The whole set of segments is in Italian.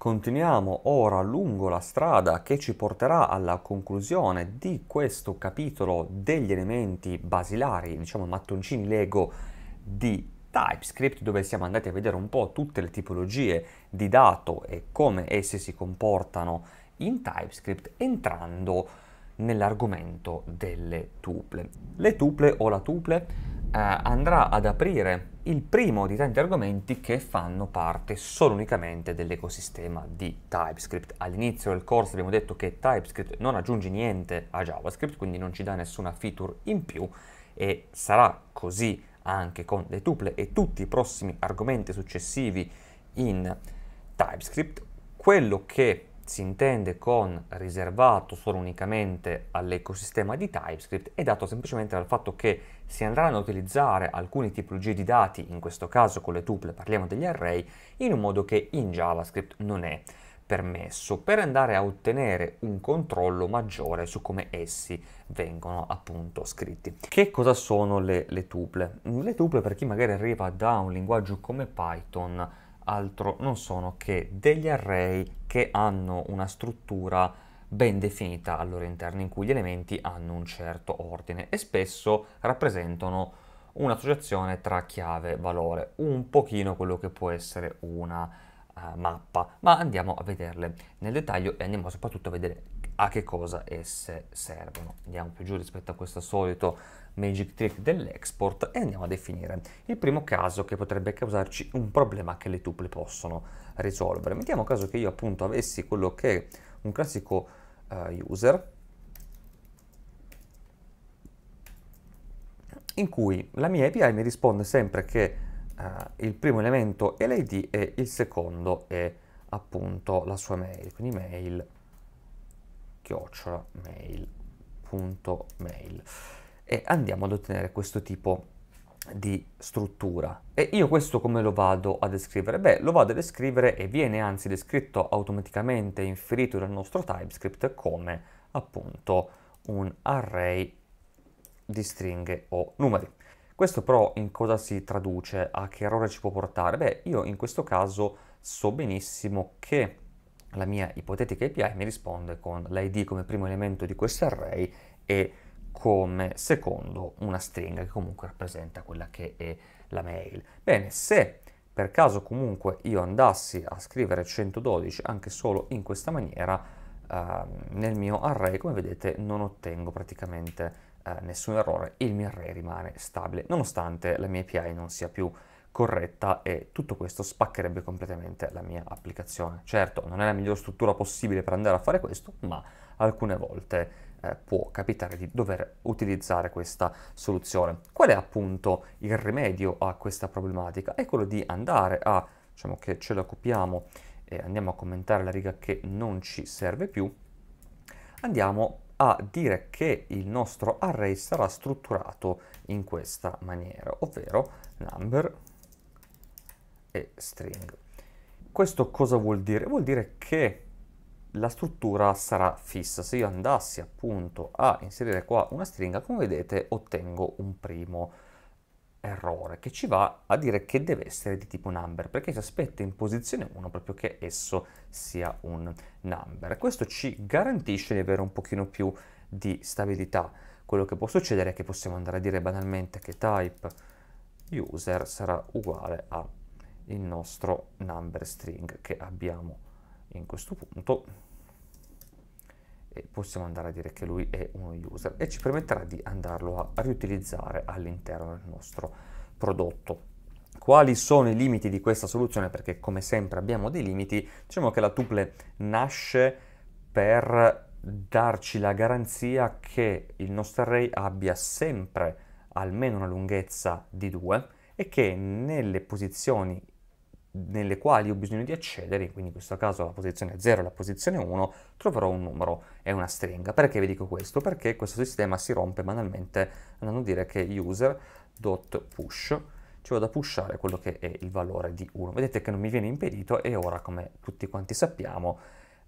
Continuiamo ora lungo la strada che ci porterà alla conclusione di questo capitolo degli elementi basilari, diciamo mattoncini Lego di TypeScript, dove siamo andati a vedere un po' tutte le tipologie di dato e come esse si comportano in TypeScript entrando nell'argomento delle tuple. Le tuple o la tuple eh, andrà ad aprire il primo di tanti argomenti che fanno parte solo unicamente dell'ecosistema di TypeScript. All'inizio del corso abbiamo detto che TypeScript non aggiunge niente a JavaScript, quindi non ci dà nessuna feature in più e sarà così anche con le tuple e tutti i prossimi argomenti successivi in TypeScript. Quello che si intende con riservato solo unicamente all'ecosistema di TypeScript è dato semplicemente dal fatto che si andranno a utilizzare alcune tipologie di dati, in questo caso con le tuple parliamo degli array, in un modo che in JavaScript non è permesso per andare a ottenere un controllo maggiore su come essi vengono appunto scritti. Che cosa sono le, le tuple? Le tuple per chi magari arriva da un linguaggio come Python altro non sono che degli array che hanno una struttura ben definita al loro interno in cui gli elementi hanno un certo ordine e spesso rappresentano un'associazione tra chiave e valore, un pochino quello che può essere una uh, mappa, ma andiamo a vederle nel dettaglio e andiamo soprattutto a vedere a che cosa esse servono. Andiamo più giù rispetto a questo solito magic trick dell'export e andiamo a definire il primo caso che potrebbe causarci un problema che le tuple possono risolvere. Mettiamo caso che io appunto avessi quello che è un classico uh, user in cui la mia API mi risponde sempre che uh, il primo elemento è l'ID e il secondo è appunto la sua mail, quindi mail chiocciolamail.mail e andiamo ad ottenere questo tipo di struttura. E io questo come lo vado a descrivere? Beh, lo vado a descrivere e viene anzi descritto automaticamente, inferito dal nostro TypeScript come appunto un array di stringhe o numeri. Questo però in cosa si traduce? A che errore ci può portare? Beh, io in questo caso so benissimo che la mia ipotetica API mi risponde con l'id come primo elemento di questo array e come secondo una stringa che comunque rappresenta quella che è la mail. Bene, se per caso comunque io andassi a scrivere 112 anche solo in questa maniera, eh, nel mio array come vedete non ottengo praticamente eh, nessun errore, il mio array rimane stabile, nonostante la mia API non sia più corretta e tutto questo spaccherebbe completamente la mia applicazione. Certo, non è la miglior struttura possibile per andare a fare questo, ma alcune volte eh, può capitare di dover utilizzare questa soluzione. Qual è appunto il rimedio a questa problematica? È quello di andare a, diciamo che ce la copiamo e andiamo a commentare la riga che non ci serve più, andiamo a dire che il nostro array sarà strutturato in questa maniera, ovvero number e string. Questo cosa vuol dire? Vuol dire che la struttura sarà fissa. Se io andassi appunto a inserire qua una stringa, come vedete ottengo un primo errore che ci va a dire che deve essere di tipo number perché si aspetta in posizione 1 proprio che esso sia un number. Questo ci garantisce di avere un pochino più di stabilità. Quello che può succedere è che possiamo andare a dire banalmente che type user sarà uguale a il nostro number string che abbiamo in questo punto e possiamo andare a dire che lui è uno user e ci permetterà di andarlo a riutilizzare all'interno del nostro prodotto. Quali sono i limiti di questa soluzione? Perché come sempre abbiamo dei limiti, diciamo che la tuple nasce per darci la garanzia che il nostro array abbia sempre almeno una lunghezza di 2 e che nelle posizioni nelle quali ho bisogno di accedere, quindi in questo caso la posizione 0 e la posizione 1, troverò un numero e una stringa. Perché vi dico questo? Perché questo sistema si rompe banalmente andando a dire che user.push ci vado a pushare quello che è il valore di 1. Vedete che non mi viene impedito e ora, come tutti quanti sappiamo,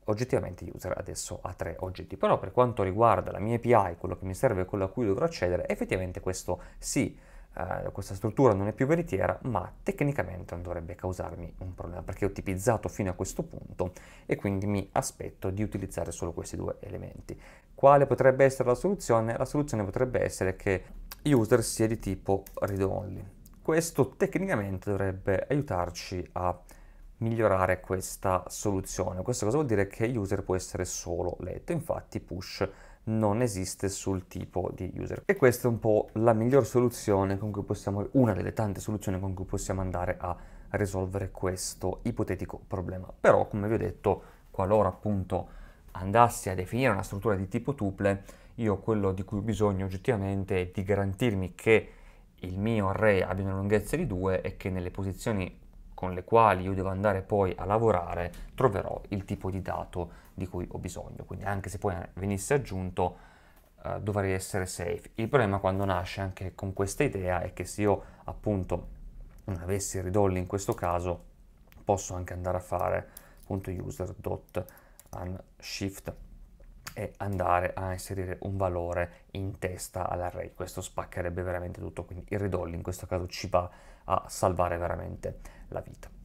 oggettivamente user adesso ha tre oggetti. Però per quanto riguarda la mia API, quello che mi serve e quello a cui dovrò accedere, effettivamente questo sì eh, questa struttura non è più veritiera, ma tecnicamente non dovrebbe causarmi un problema perché ho tipizzato fino a questo punto e quindi mi aspetto di utilizzare solo questi due elementi. Quale potrebbe essere la soluzione? La soluzione potrebbe essere che user sia di tipo read-only. Questo tecnicamente dovrebbe aiutarci a migliorare questa soluzione. Questo cosa vuol dire? Che user può essere solo letto, infatti push non esiste sul tipo di user. E questa è un po' la miglior soluzione con cui possiamo, una delle tante soluzioni con cui possiamo andare a risolvere questo ipotetico problema. Però, come vi ho detto, qualora appunto andassi a definire una struttura di tipo tuple, io quello di cui ho bisogno oggettivamente è di garantirmi che il mio array abbia una lunghezza di 2 e che nelle posizioni con le quali io devo andare poi a lavorare, troverò il tipo di dato di cui ho bisogno. Quindi anche se poi venisse aggiunto, eh, dovrei essere safe. Il problema quando nasce anche con questa idea è che se io appunto non avessi ridolli in questo caso, posso anche andare a fare user.unshift e andare a inserire un valore in testa all'array. Questo spaccherebbe veramente tutto, quindi il redoll in questo caso ci va a salvare veramente la vita.